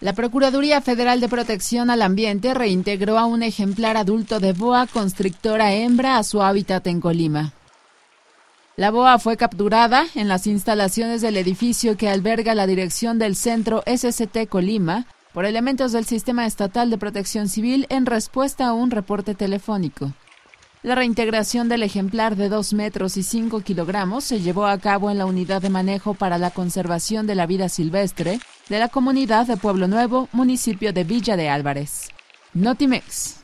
La Procuraduría Federal de Protección al Ambiente reintegró a un ejemplar adulto de boa constrictora hembra a su hábitat en Colima. La boa fue capturada en las instalaciones del edificio que alberga la dirección del centro SST Colima por elementos del Sistema Estatal de Protección Civil en respuesta a un reporte telefónico. La reintegración del ejemplar de 2 metros y 5 kilogramos se llevó a cabo en la Unidad de Manejo para la Conservación de la Vida Silvestre de la Comunidad de Pueblo Nuevo, municipio de Villa de Álvarez. Notimex.